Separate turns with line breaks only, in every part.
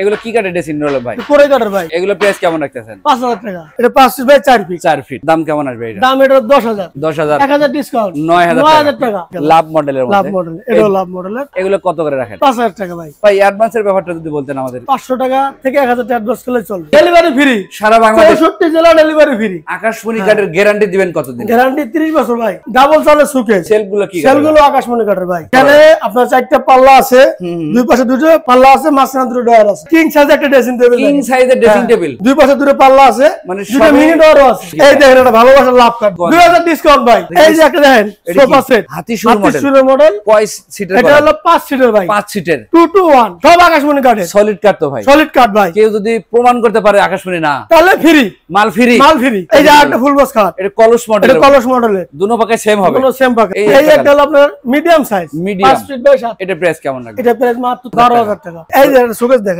এগুলো কি কাটে ভাই কাটার ভাই এগুলো প্রাইস কেমন রাখতেছেন 5000 টাকা এটা 5 ফিট 4 ফিট 4 ফিট দাম কেমন আসবে এটা দাম এটা 10000 10000 1000 ডিসকাউন্ট 9000 9000 টাকা লাভ মডেলের মধ্যে লাভ মডেল এটা লাভ এগুলো কত করে রাখেন 5000 টাকা ভাই ভাই অ্যাডভান্সের ব্যাপারটা যদি বলতেন আমাদের 500 টাকা থেকে 1000 টাকা করলে চলবে ডেলিভারি ফ্রি সারা বাংলাদেশ জেলা ডেলিভারি ফ্রি আকাশমণি গ্যারান্টি দিবেন গ্যারান্টি 30 বছর ভাই ডাবল চালে সুকে সেলগুলো কি সেলগুলো আকাশমণি কার্ডের ভাই হ্যাঁ। এখানে আপনার চারটা পাল্লা আছে দুই পাশে দুটো পাল্লা আছে মাঝখানে ডয়ার হ্যাঁ। মানে প্রমাণ করতে পারে আকাশমণি না তাহলে ফ্রি মাল ফ্রি মাল ফ্রি এই যে একটা ফুল বক্স কলস মডেল কলস মডেলের দুনো সেম হবে এই একটা হলো আপনার মিডিয়াম সাইজ মিডিয়াম এটা প্রাইস কেমন লাগবে এটা প্রাইস মাত্র 12000 টাকা এই যে সুকেশ দেখেন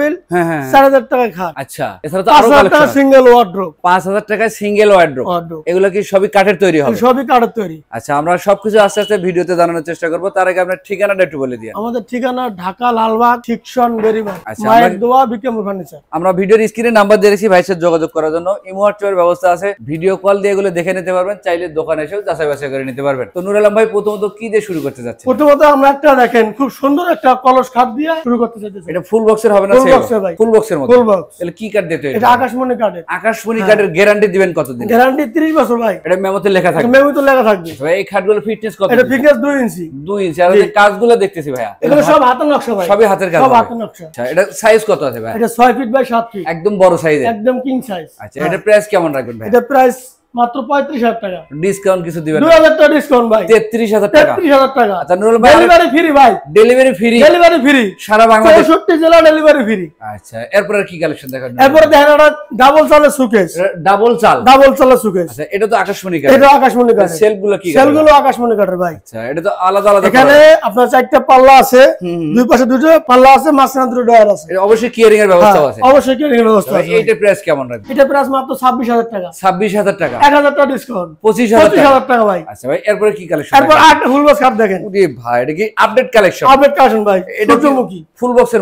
টেবিল হ্যাঁ, হ্যাঁ। চার হাজার টাকায় খাট আচ্ছা এছাড়া সিঙ্গেল ওয়ার্ড্রোপ পাঁচ হাজার টাকায় সিঙ্গেল ওয়ার্ড্রোপ এগুলো কি সবই কাঠের তৈরি হবে সবই কাঠের তৈরি আচ্ছা আমরা সবকিছু আস্তে আস্তে ভিডিওতে জানানোর চেষ্টা করবো তার আগে আপনার ঠিকানাটা একটু বলে দিয়ে আমাদের ঠিকানা ঢাকা লালবাগ আচ্ছা, আমরা ভিডিওর স্ক্রিনে নাম্বার দিয়ে রেখেছি সাথে যোগাযোগ করার জন্য ইমোয়ার ব্যবস্থা আছে ভিডিও কল দিয়ে এগুলো দেখে নিতে পারবেন চাইলে দোকানে এসেও যাচাই বাছাই করে নিতে পারবেন তো নুর আলম ভাই প্রথমত কি দিয়ে শুরু করতে যাচ্ছে প্রথমত আমরা একটা দেখেন খুব সুন্দর একটা কলস খাট দিয়ে শুরু করতে চাচ্ছি এটা ফুল বক্সের হবে না বক্সের ভাই হ্যাঁ। আচ্ছা কাজগুলো দেখতেছি ভাইয়া এগুলো সব হাতের নকশা ভাই সবই হাতের কাজ আচ্ছা, এটা সাইজ কত আছে ভাই এটা ফিট বাই 7 একদম বড় সাইজ একদম কিং সাইজ আচ্ছা এটা প্রাইস কেমন রাখবেন এটা প্রাইস মাত্র হাজার টাকা ডিসকাউন্ট কিছু দিবেন 2000 টাকা ডিসকাউন্ট ভাই 33000 টাকা টাকা আচ্ছা নুরুল ভাই ডেলিভারি ফ্রি ভাই ডেলিভারি ফ্রি ডেলিভারি ফ্রি সারা বাংলাদেশ জেলা ডেলিভারি ফ্রি আচ্ছা কি কালেকশন দেখেন এটা ডাবল চালের সুকেস ডাবল চাল ডাবল চালের সুকেস আচ্ছা এটা তো আকাশমণি কাঠ এটা আকাশমণি কাঠ কি আকাশমণি কাঠের ভাই আচ্ছা এটা তো আলাদা আলাদা এখানে আপনার চারটা পাল্লা আছে দুই পাশে দুটো পাল্লা আছে মাঝখানে দুটো ডয়ার আছে এটা অবশ্যই কিয়ারিং হ্যাঁ, এর ব্যবস্থা আচ্ছা, আছে অবশ্যই কিয়ারিং এর ব্যবস্থা আছে এটা প্রাইস কেমন রাখবেন এটা প্রাইস মাত্র 26000 টাকা 26000 টাকা ফুল আচ্ছা সূর্যমুখী বক্সের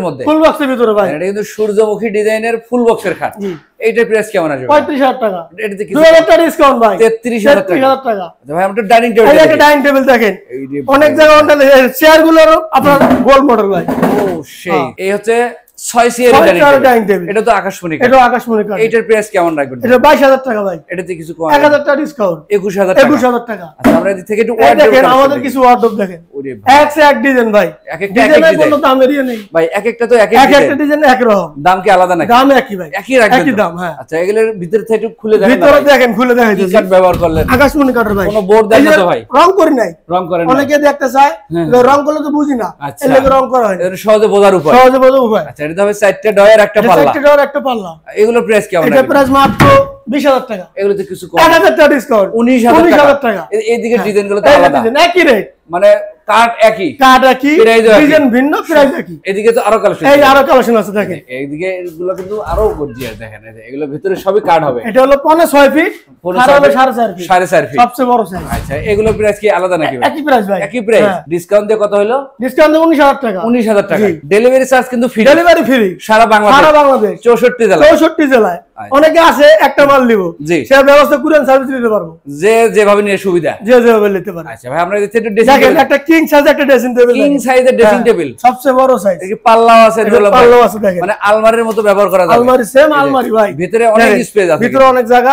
ডিজাইনের ফুল বক্সের খাট এইটার প্রাইস কেমন আসবে পঁয়ত্রিশ হাজার টাকা ডিসকাউন্ট ভাই 33000 টাকা ডাইনিং টেবিল এটা অনেক জায়গা চেয়ার গুলোর আপনার গোল মডেল ভাই ও সেই হ্যাঁ। এই হচ্ছে আকাশমণি ভাই দাম কি আলাদা নাকি হ্যাঁ। আচ্ছা, খুলে দেখেন দেখেন ব্যবহার করলেন আকাশমণি ভাই বোর্ড ভাই রং করি নাই রং করেন অনেকে দেখতে চায় হ্যাঁ। রং করলে তো বুঝি না আচ্ছা। রং করা হয় সহজে বোঝার উপায় সহজে বোঝার উপায় আচ্ছা, একটা পাল্লা এগুলো প্রাইস কেমন এটা প্রাইস মাত্র এগুলোতে কিছু কম 1000 এদিকে ডিজাইনগুলো তো আলাদা একই রেট মানে কাট একই কাট একই ডিজাইন ভিন্ন প্রাইস একই এদিকে তো আরো কালেকশন এই আরো কালেকশন আছে দেখেন এইদিকে এগুলো কিন্তু আরো দেখেন এগুলো ভিতরে সবই কাট হবে এটা হলো 6 ফিট সবচেয়ে বড় সাইজ আচ্ছা এগুলো প্রাইস কি আলাদা নাকি একই প্রাইস ভাই একই প্রাইস ডিসকাউন্ট হ্যাঁ। দিয়ে কত হলো ডিসকাউন্ট 19000 টাকা 19000 টাকা ডেলিভারি চার্জ কিন্তু ফ্রি ডেলিভারি ফ্রি সারা বাংলাদেশ সারা বাংলাদেশ 64 জেলায় 64 আচ্ছা। অনেকে আছে একটা মাল নিব সে ব্যবস্থা কুরিয়ার সার্ভিস নিতে পারবো যে যেভাবে নিয়ে সুবিধা যে যেভাবে নিতে পারবো আচ্ছা ভাই আমরা একটা কি কিং সাইজের একটা ড্রেসিং টেবিল কিং সাইজের ড্রেসিং টেবিল সবচেয়ে বড় সাইজ এর পাল্লাও আছে পাল্লাও আছে দেখেন মানে আলমারির মতো ব্যবহার করা যাবে আলমারি সেম আলমারি ভাই ভিতরে অনেক স্পেস আছে ভিতরে অনেক জায়গা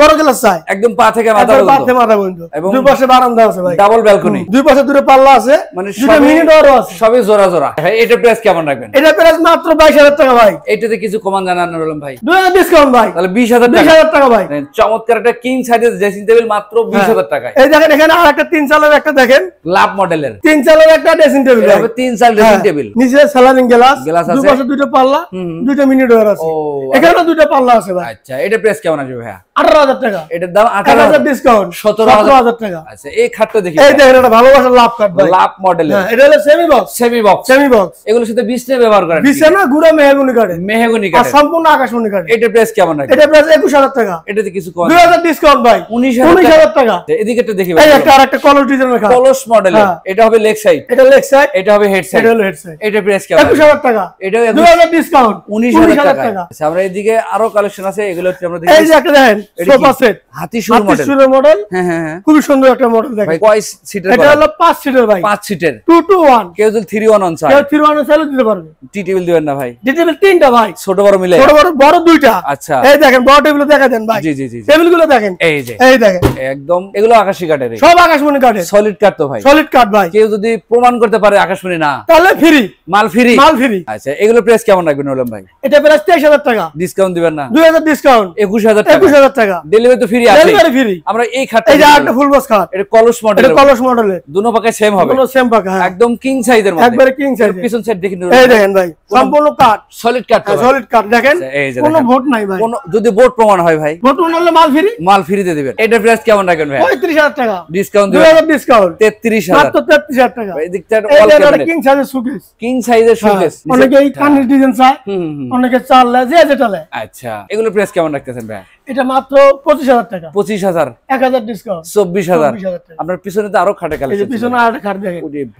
বড় গ্লাস চাই একদম পা থেকে মাথা পর্যন্ত পা থেকে মাথা পর্যন্ত এবং দুই পাশে বারান্দা আছে ভাই ডাবল ব্যালকনি দুই পাশে দুটো পাল্লা আছে মানে দুটো মিনি আছে সবই জোড়া জোড়া এটা প্রাইস কেমন রাখবেন এটা প্রাইস মাত্র 22000 টাকা ভাই এটাতে কিছু কমান জানানো ভাই দুই ডিসকাউন্ট ভাই তাহলে 20000 টাকা 20000 টাকা ভাই চমৎকার একটা কিং সাইজের ড্রেসিং টেবিল মাত্র 20000 হ্যাঁ। টাকা এই দেখেন এখানে আরেকটা তিন সালের একটা দেখেন লাভ মডেলের তিন চালের একটা ড্রেসিং টেবিল হবে তিন চাল ড্রেসিং টেবিল নিচে স্যালারিং গ্লাস গ্লাস আছে দুটো পাল্লা দুটো মিনি ডোর আছে এখানে আচ্ছা। দুটো পাল্লা আছে ভাই আচ্ছা এটা প্রেস কেমন আছে ভাইয়া আঠারো হাজার টাকা এদিকে আচ্ছা, দেখি একটা মডেল এটা হবে সাইড হ্যাঁ, এটা হবে এটা একুশ হাজার টাকা এটা ডিসকাউন্ট উনিশ হাজার টাকা আমরা এদিকে আরো কালেকশন আছে এগুলো হচ্ছে আমরা দেখেন একদম এগুলো আকাশী কাঠের সব আকাশমণি সলিড তো ভাই সলিড ভাই কেউ যদি প্রমাণ করতে পারে আকাশমণি না তাহলে ফ্রি মাল ফ্রি মাল ফ্রি আচ্ছা এগুলো প্রাইস কেমন রাখবেন ভাই এটা প্রাইস হাজার টাকা ডিসকাউন্ট দিবেন না দুই হাজার ডিসকাউন্ট একুশ হাজার টাকা হাজার টাকা ডেলিভারি ফ্রি ফ্রি আমরা এই খাটটা এই ফুল বক্স খাট কলস মডেল কলস মডেলে দুনো পাকে সেম হবে দুনো সেম পাকা হ্যাঁ। একদম কিং সাইজের কিং সাইজ পিছন সাইড হ্যাঁ, দেখেন এই ভাই সলিড কাট সলিড কাট দেখেন ভোট যদি ভোট প্রমাণ হয় ভাই মাল ফ্রি মাল ফ্রি দিয়ে এটা প্রাইস কেমন রাখবেন ভাই হাজার টাকা ডিসকাউন্ট 2000 ডিসকাউন্ট 33000 মাত্র 33000 টাকা এই দিকটা কিং সাইজের সুকেস কিং সাইজের সুকেস অনেকে হ্যাঁ। অনেকে চাল লাগে যে যেটা আচ্ছা এগুলো প্রাইস কেমন রাখতেছেন ভাই এটা মাত্র পঁচিশ হাজার টাকা পঁচিশ হাজার এক হাজার ডিসকাউন্ট চব্বিশ হাজার আপনার পিছনে তো আরো খাটে খালি পিছনে আরো খাট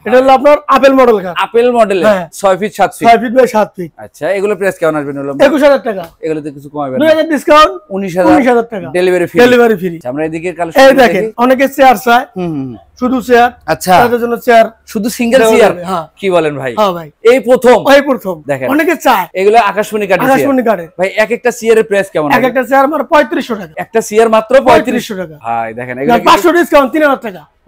এটা হলো আপনার আপেল মডেল আপেল মডেল হ্যাঁ। ছয় ফিট সাত ফিট ছয় ফিট বাই সাত ফিট আচ্ছা এগুলো প্রেস কেমন আসবে একুশ হাজার টাকা এগুলোতে কিছু কমাবে দুই হাজার ডিসকাউন্ট উনিশ হাজার উনিশ হাজার টাকা ডেলিভারি ফ্রি ডেলিভারি ফ্রি আমরা এদিকে কালেকশন দেখেন অনেকে চেয়ার চায় হুম শুধু চেয়ার আচ্ছা তাদের জন্য চেয়ার শুধু সিঙ্গেল চেয়ার কি বলেন ভাই হ্যাঁ ভাই এই প্রথম এই প্রথম দেখেন অনেকে চায় এগুলো আকাশমণি কাটে আকাশমণি কাটে ভাই এক একটা চেয়ারের প্রাইস কেমন এক একটা চেয়ার মাত্র 3500 টাকা একটা চেয়ার মাত্র পঁয়ত্রিশশো টাকা ভাই দেখেন পাঁচশো 500 তিন হাজার টাকা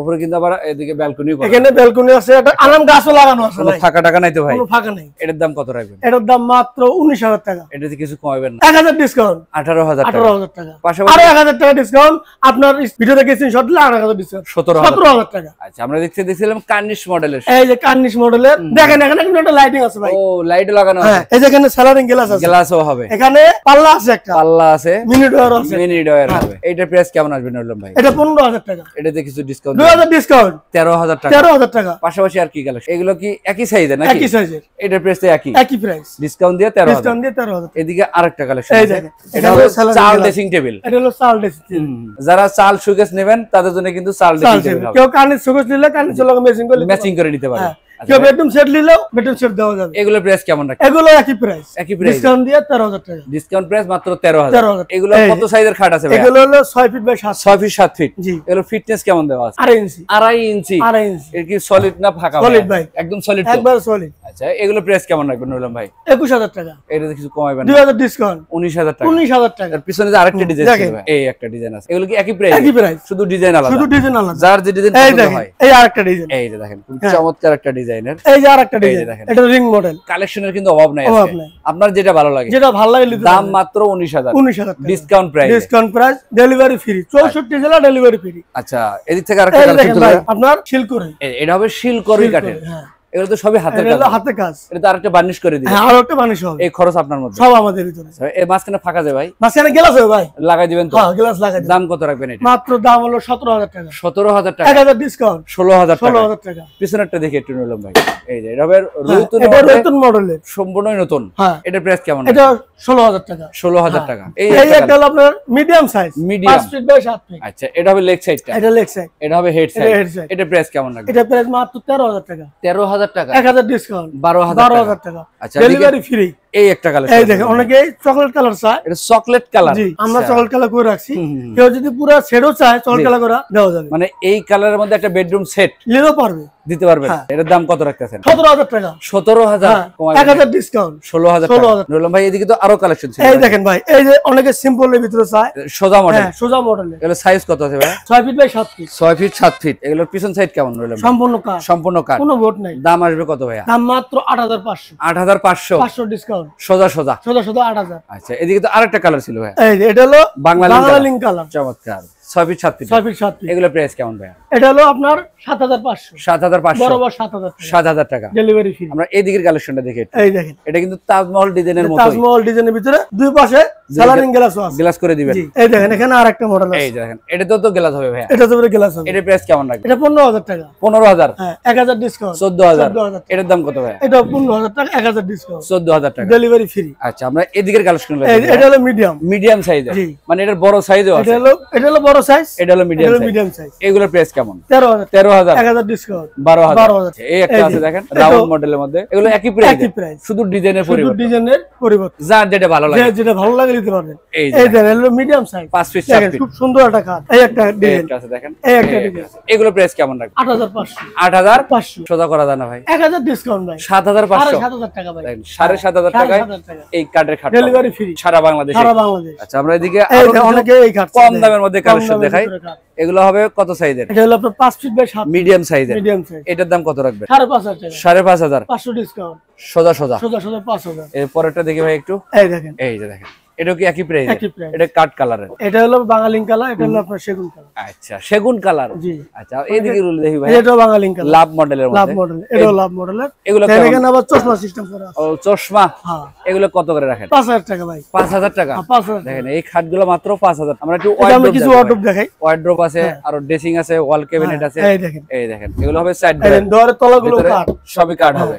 উপরে কিন্তু আবার এদিকে ব্যালকনি এখানে ব্যালকনি আছে একটা আরাম গাছও লাগানো আছে ভাই ফাঁকা টাকা নাই তো ভাই কোনো ফাঁকা নাই এটার দাম কত রাখবেন এটার দাম মাত্র 19000 টাকা এটাতে কিছু কমাবেন না 1000 ডিসকাউন্ট 18000 টাকা 18000 টাকা পাশাপাশি আরো 1000 টাকা ডিসকাউন্ট আপনার ভিডিও দেখে শর্ট লাগা 18000 ডিসকাউন্ট 17000 টাকা আচ্ছা আমরা দেখতে দেখছিলাম কার্নিশ মডেলের এই যে কার্নিশ মডেলের দেখেন এখানে কিন্তু একটা লাইটিং আছে ভাই ও লাইট লাগানো আছে হ্যাঁ, এই যে এখানে স্যালারিং গ্লাস আছে গ্লাসও হবে এখানে পাল্লা আছে একটা পাল্লা আছে মিনি ডয়ার আছে মিনি ডয়ার হ্যাঁ। হবে এটা প্রাইস কেমন আসবে নরলম ভাই এটা 15000 টাকা এটাতে কিছু ডিসকাউন্ট এদিকে আরেকটা এটা হলো চাল ড্রেসিং টেবিল চাল যারা চাল সুগেস নেবেন তাদের জন্য কিন্তু চাল ডেসিং টেবিল কেউ কানে সুগেস নিলে কানে চলে করে করে নিতে পারে হ্যাঁ। আচ্ছা। এগুলো প্রাইস কেমন ভাই আচ্ছা, টাকা কিছু ডিসকাউন্ট পিছনে আরেকটা ডিজাইন এই একটা ডিজাইন আছে এগুলো কি একই প্রাইস একই প্রাইস শুধু ডিজাইন যার যে ডিজাইন হয় আরেকটা ডিজাইন এই দেখেন হ্যাঁ। চমৎকার একটা ডিজাইন ডিজাইনের এই যে আরেকটা ডিজাইন এটা রিং মডেল কালেকশনের কিন্তু অভাব নাই আপনার যেটা ভালো লাগে যেটা ভালো লাগে দাম মাত্র 19000 19000 discount price discount price delivery free 64 জেলা ডেলিভারি ফ্রি আচ্ছা এদিক থেকে আরেকটা কালেকশন আপনার শিলকরি এটা হবে শিলকরি কাঠের হ্যাঁ এগুলো তো সবই হাতের কাজ হাতের কাজ এটা আর একটা বার্নিশ করে দিবেন আর একটা বার্নিশ হবে এই খরচ আপনার মধ্যে সব আমাদের এই মাসখানে ফাঁকা যায় ভাই মাসখানে গ্লাস হবে ভাই লাগাই দিবেন তো হ্যাঁ গ্লাস লাগাই দাম কত রাখবেন এটা মাত্র দাম হলো 17000 টাকা 17000 টাকা 1000 ডিসকাউন্ট 16000 টাকা 16000 টাকা পিছনেরটা দেখে একটু নিলাম ভাই এই যে এটা হ্যাঁ, রতুন এটা মডেলের সম্পূর্ণই নতুন হ্যাঁ এটা প্রাইস কেমন এটা 16000 টাকা 16000 টাকা হ্যাঁ। এই একটা হলো আপনার medium size 5 feet by 7 feet আচ্ছা এটা হবে লেগ সাইডটা এটা লেগ সাইড এটা হবে হেড সাইড এটা প্রাইস কেমন রাখবেন এটা প্রাইস মাত্র 13000 টাকা 13000 হাজার টাকা এক হাজার ডিসকাউন্ট বারো হাজার বারো হাজার টাকা আচ্ছা ডেলিভারি ফ্রি এই একটা কালার এই দেখেন অনেকে চকলেট কালার চায় এটা চকলেট কালার আমরা চকলেট আচ্ছা। কালার করে রাখছি কেউ যদি পুরো সেটও চায় চকলেট কালার করা দেওয়া যাবে মানে এই কালারের মধ্যে একটা বেডরুম সেট পারবে দিতে পারবে হ্যাঁ। দাম কত রাখতেছেন টাকা ডিসকাউন্ট হ্যাঁ, ভাই এদিকে তো আরো কালেকশন এই দেখেন ভাই এই যে অনেকে সিম্পল ভিতরে চায় সোজা মডেল হ্যাঁ, সোজা মডেল সাইজ কত আছে ভাই ছয় ফিট বাই সাত ফিট ছয় ফিট সাত ফিট এগুলোর পিছন সাইড কেমন রইল সম্পূর্ণ কাজ সম্পূর্ণ কাজ কোনো ভোট নাই দাম আসবে কত ভাই দাম মাত্র আট হাজার পাঁচশো আট হাজার পাঁচশো ডিসকাউন্ট সোজা সোজা সোজা সোজা আট হাজার আচ্ছা এদিকে তো আরেকটা কালার ছিল এটা হলো বাংলা ছয় ফিট সাত ফিট এগুলো প্রাইস কেমন ভাই এটা হলো আপনার বরাবর টাকা ডেলিভারি ফ্রি আমরা কালেকশনটা এই দেখেন এটা কিন্তু তাজমহল ডিজাইনের তাজমহল ডিজাইনের ভিতরে দুই পাশে ডিসকাউন্ট টাকা ডেলিভারি হ্যাঁ, ফ্রি আচ্ছা এটা হলো মিডিয়াম মিডিয়াম সাইজ মানে এটার বড় এটা হলো বড় সাইজ এটা হলো মিডিয়াম এগুলোর কেমন তেরো হাজার শুধু ডিজাইনের ডিজাইনের পরিবর্তন যার যেটা ভালো লাগে যেটা ভালো লাগে নিতে পারবেন মিডিয়াম সাইজ পাঁচ পিস খুব সুন্দর একটা কাজ দেখেন এগুলো প্রাইস কেমন রাখবেন আট হাজার পাঁচশো আট হাজার পাঁচশো ভাই এক হাজার ডিসকাউন্ট ভাই সাত হাজার পাঁচশো সাড়ে সাত হাজার টাকায় এই কার্ডের খাট ডেলিভারি ফ্রি সারা বাংলাদেশ সারা বাংলাদেশ আচ্ছা আমরা এদিকে অনেকে এই কম দামের মধ্যে কালেকশন দেখাই এগুলো হবে কত সাইজের এটা হলো আপনার 5 ফিট বাই 7 মিডিয়াম সাইজের মিডিয়াম সাইজ এটার দাম কত রাখবেন 5500 5500 500 ডিসকাউন্ট সোজা সোজা সোজা সোজা 5000 এর পরেরটা দেখি ভাই একটু এই দেখেন এই যে দেখেন এটা কি একই প্রাইস এটা কাট কালারের এটা হলো বাঙালিন কালার এটা হলো আপনার সেগুন কালার আচ্ছা সেগুন কালার জি আচ্ছা এইদিকে রুল দেখি ভাই এটা বাঙালিন কালার লাভ মডেলের মধ্যে লাভ মডেল এটা লাভ মডেলের এগুলো এখানে আবার চশমা সিস্টেম করা আছে ও চশমা হ্যাঁ এগুলো কত করে রাখেন 5000 টাকা ভাই 5000 টাকা 5000 হ্যাঁ, দেখেন এই খাটগুলো মাত্র 5000 আমরা একটু ওয়ার্ডরোব কিছু ওয়ার্ডরোব দেখাই ওয়ার্ডরোব আছে হ্যাঁ। আর ড্রেসিং আছে ওয়াল ক্যাবিনেট আছে এই দেখেন এই দেখেন এগুলো হবে সাইড দেখেন দোয়ারের তলাগুলো কাট সবই কাট হবে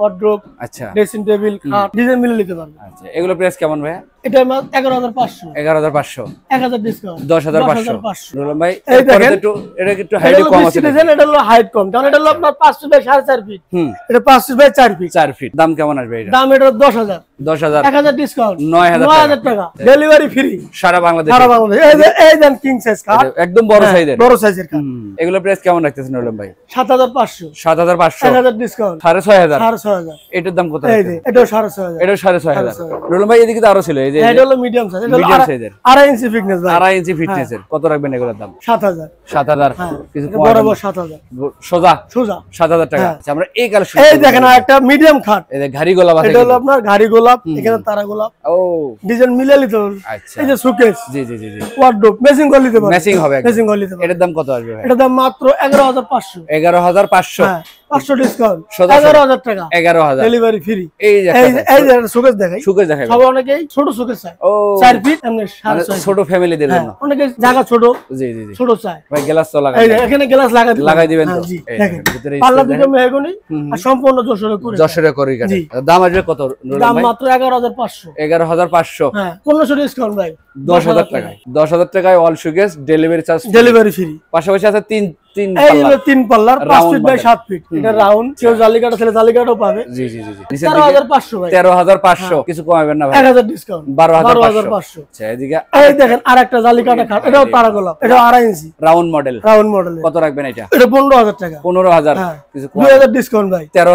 ওয়ার্ড্রোপ আচ্ছা ড্রেসিং আচ্ছা, এগুলো কেমন ভাই ডিসকাউন্ট আচ্ছা। আচ্ছা, একদম বড় সাইজের হ্যাঁ, বড় সাইজের এগুলো প্রাইস কেমন রাখতেছেন ডিসকাউন্ট ঘাড়ি গোলাপ আপনার ঘাড়ি গোলাপ এখানে তারা গোলাপ ও ডিজাইন মিলে নিতে হবে আচ্ছা। এই যে সুকেস জি জি জি জি ওয়ার্ডরোব ম্যাচিং করে নিতে পারবেন হবে ম্যাচিং করে নিতে এটার দাম কত আসবে এটার দাম মাত্র এগারো হাজার পাঁচশো এগারো হাজার পাঁচশো হ্যাঁ, পাঁচশো ডিসকাউন্ট হাজার টাকা এগারো হাজার সম্পূর্ণ করে যশোরে করে কাটে দাম আসবে কত দাম মাত্র 11500 11500 হ্যাঁ 1500 ডিসকাউন্ট ভাই 10000 টাকায় হাজার টাকায় all showcase delivery charge delivery free পাশাপাশি আছে তিন তিন হাজার হলো হ্যাঁ।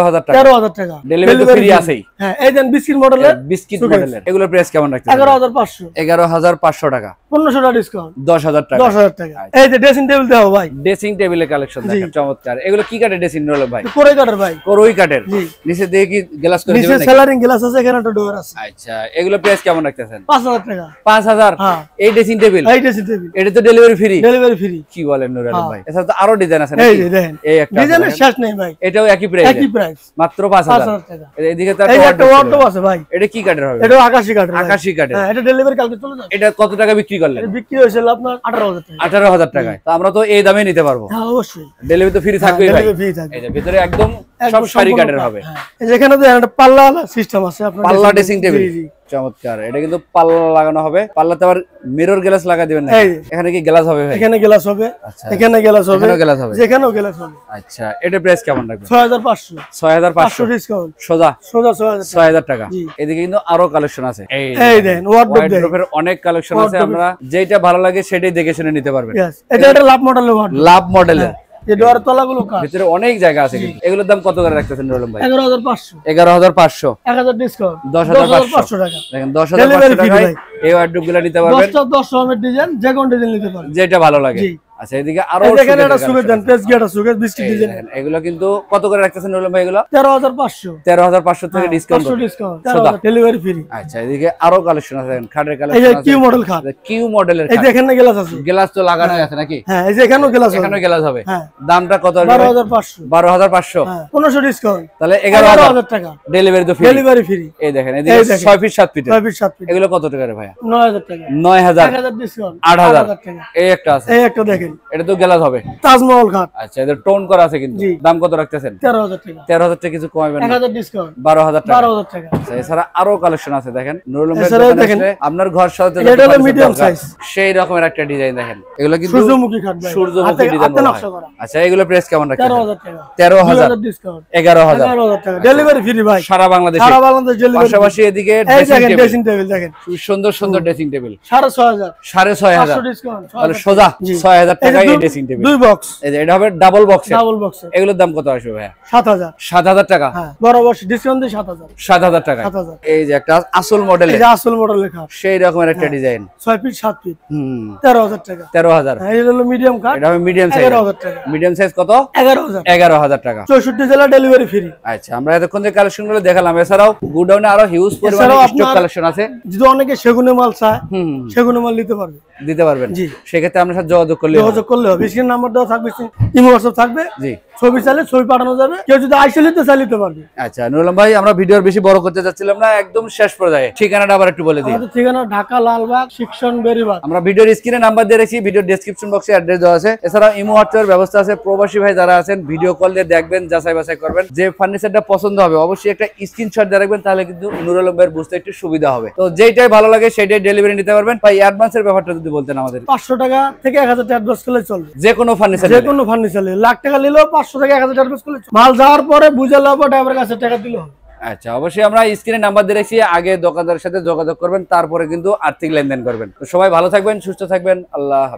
আচ্ছা, টাকা ডেলিভারি হ্যাঁ। ফ্রি হ্যাঁ, এই দেন বিস্কিট মডেলের বিস্কিট মডেলের এগুলোর প্রাইস কেমন রাখছেন 11500 11500 টাকা 1500 টাকা ডিসকাউন্ট 10000 টাকা টাকা আচ্ছা। এই যে ড্রেসিং টেবিল দাও ভাই ড্রেসিং টেবিল টেবিলের কালেকশন দেখেন চমৎকার এগুলো কি কাটে ডেসিন রোল ভাই কোরই কাটের ভাই কোরই কাটের নিচে দিয়ে কি গ্লাস করে নিচে সেলারিং গ্লাস আছে এখানে একটা ডোর আছে আচ্ছা এগুলো প্রাইস কেমন রাখতেছেন 5000 টাকা 5000 হ্যাঁ এই ডেসিন টেবিল এই ডেসিন টেবিল এটা তো ডেলিভারি ফ্রি ডেলিভারি ফ্রি কি বলেন নুর হ্যাঁ। ভাই এর সাথে আরো ডিজাইন আছে নাকি এই দেখেন এই একটা ডিজাইনের শেষ নেই ভাই এটাও একই প্রাইস একই প্রাইস মাত্র 5000 টাকা এদিকে তো একটা ওয়ার্ডরোব আছে ভাই এটা কি কাটের হবে এটা আকাশী কাটের আকাশী কাটের হ্যাঁ এটা ডেলিভারি কালকে চলে যাবে এটা কত টাকা বিক্রি করলেন বিক্রি হয়েছিল আপনার 18000 টাকা 18000 টাকা তো আমরা তো এই দামে নিতে পারবো হ্যাঁ, হ্যাঁ অবশ্যই ডেলিভারি তো ফ্রি থাকবে ভাই ফ্রি থাকবে এই যে ভিতরে একদম সব কাটের হবে হ্যাঁ। যেখানে তো একটা পাল্লা সিস্টেম আছে আপনার পাল্লা ড্রেসিং টেবিল চমৎকার এটা কিন্তু পাল্লা লাগানো হবে পাল্লাতে আবার মিরর গ্লাস লাগা দিবেন না এখানে কি গ্লাস হবে এখানে গ্লাস হবে আচ্ছা। এখানে গ্লাস হবে এখানে গ্লাস হবে গ্লাস হবে আচ্ছা এটা প্রাইস কেমন রাখবেন 6500 6500 ডিসকাউন্ট সোজা সোজা 6000 টাকা এদিকে কিন্তু আরো কালেকশন আছে এই ওয়ার্ডরোবের অনেক কালেকশন আছে আমরা যেটা ভালো লাগে সেটাই দেখে শুনে নিতে পারবেন এটা একটা লাভ মডেলের লাভ মডেলের যে ডোর তলাগুলো কাজ ভিতরে অনেক জায়গা আছে কিন্তু এগুলোর দাম কত করে রাখতেছেন রলম ভাই 11500 11500 1000 ডিসকাউন্ট 10500 টাকা দেখেন 10500 টাকা এই ওয়ার্ডরোব নিতে পারবেন 10 10 রকমের ডিজাইন যে কোন ডিজাইন নিতে পারবেন যেটা ভালো লাগে আচ্ছা এদিকে আরো হ্যাঁ, আচ্ছা, এখানে হ্যাঁ। হ্যাঁ, কত বারো হাজার পাঁচশো ভাই এগুলো 13500 13500 থেকে ডিসকাউন্ট 500 ডিসকাউন্ট ডেলিভারি তাহলে টাকা ডেলিভারি তো ফ্রি ডেলিভারি ফ্রি এই দেখেন ছয় ফিট সাত ফিট ছয় ফিট সাত ফিট এগুলো কত টাকা রে ভাই 9000 টাকা নয় হাজার আট হাজার এই একটা আছে এই একটা দেখেন এটা তো হবে তাজমহল ঘাট আচ্ছা টোন করা আছে কিন্তু দাম কত রাখতেছেন 13000 টাকা 13000 টাকা কিছু কমাবেন 1000 ডিসকাউন্ট 12000 টাকা 12000 টাকা আচ্ছা এছাড়া আরো কালেকশন আছে দেখেন নুরুল আপনার ঘর সাজাতে এটা হলো মিডিয়াম সাইজ সেই রকমের একটা ডিজাইন দেখেন এগুলো কিন্তু সূর্যমুখী ঘাট সূর্যমুখী ডিজাইন আচ্ছা এগুলো প্রাইস কেমন রাখছেন 13000 টাকা 13000 ডিসকাউন্ট 11000 11000 টাকা ডেলিভারি আচ্ছা, ফ্রি ভাই সারা বাংলাদেশে সারা বাংলাদেশ ডেলিভারি পাশাপাশি এদিকে ড্রেসিং টেবিল দেখেন সুন্দর সুন্দর ড্রেসিং টেবিল 6500 6500 ডিসকাউন্ট সোজা 6000 হ্যাঁ, ডেলিভারি হ্যাঁ, হ্যাঁ, ফ্রি আচ্ছা আমরা এতক্ষণ যে দেখালাম এছাড়াও গোডাউনে আরো হিউজ কালেকশন আছে যদি অনেকে সেগুনে মাল চায় সেগুনে মাল নিতে পারবে দিতে পারবেন সেক্ষেত্রে আপনার সাথে যোগাযোগ করলে যোগাযোগ করলে হবে স্ক্রিন নাম্বার দেওয়া থাকবে ইমো হোয়াটসঅ্যাপ থাকবে জি ছবি ছবি পাঠানো যাবে কেউ যদি পারবে আচ্ছা নুরুলাম ভাই আমরা ভিডিওর বেশি বড় করতে চাচ্ছিলাম না একদম শেষ পর্যায়ে ঠিকানাটা আবার একটু বলে দিই আমাদের ঠিকানা ঢাকা লালবাগ শিক্ষণ বেরিবাগ আমরা ভিডিওর স্ক্রিনে নাম্বার দিয়ে রেখেছি ভিডিও ডেসক্রিপশন বক্সে অ্যাড্রেস দেওয়া আছে এছাড়া ইমো হোয়াটসঅ্যাপের ব্যবস্থা আছে প্রবাসী ভাই যারা আছেন ভিডিও কল দিয়ে দেখবেন যাচাই বাছাই করবেন যে ফার্নিচারটা পছন্দ হবে অবশ্যই একটা স্ক্রিনশট দিয়ে রাখবেন তাহলে কিন্তু নুরুলাম ভাইয়ের বুঝতে একটু সুবিধা হবে তো যেটাই ভালো লাগে সেটাই ডেলিভারি নিতে পারবেন ভাই অ্যাডভান্সের ব্যাপারটা যদি বলতেন আমাদের পাঁচশো টাকা থেকে এক হাজার দশ করলে চলবে যে কোনো ফার্নিচার যে কোনো ফার্নিচার লাখ টাকা নিলেও পাঁচশো পাঁচশো থেকে এক হাজার মাল যাওয়ার পরে বুঝে লাভ ড্রাইভারের কাছে টাকা দিলে আচ্ছা অবশ্যই আমরা স্ক্রিনে নাম্বার দিয়ে রেখেছি আগে দোকানদারের সাথে যোগাযোগ করবেন তারপরে কিন্তু আর্থিক লেনদেন করবেন সবাই ভালো থাকবেন সুস্থ থাকবেন আল্লাহ